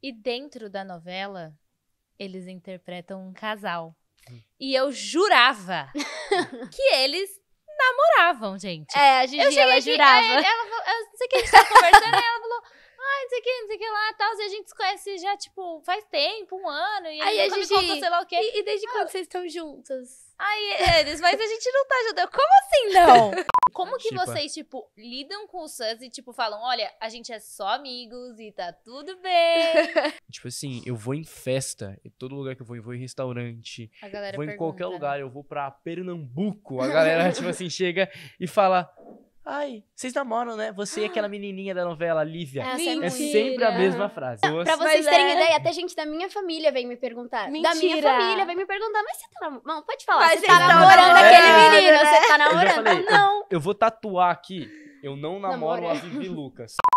E dentro da novela, eles interpretam um casal. Hum. E eu jurava que eles namoravam, gente. É, a gente eu ela jurava. É, ela falou, não sei o que a gente tava tá conversando, e ela falou, ai, não sei o que, não sei o que lá, tal. E a gente se conhece já, tipo, faz tempo, um ano. E aí, a gente contou, sei lá o quê. E, e desde ah, quando vocês estão juntos? Aí, eles, mas a gente não tá ajudando. como assim não? como que Chipa. Tipo, é. vocês, tipo, lidam com o Suns e, tipo, falam, olha, a gente é só amigos e tá tudo bem? tipo assim, eu vou em festa, em todo lugar que eu vou, eu vou em restaurante, vou pergunta. em qualquer né? lugar, eu vou pra Pernambuco, a galera, tipo assim, chega e fala... Ai, vocês namoram, né? Você e aquela menininha da novela, Lívia. é, é sempre a mesma frase. Você... Pra vocês mas terem é... ideia, até gente da minha família vem me perguntar. Mentira. Da minha família vem me perguntar, mas você tá namorando? Não, pode falar. Mas você tá, tá namorando, namorando aquele é. menino, você tá namorando eu vou tatuar aqui. Eu não namoro Namora. a Vivi Lucas.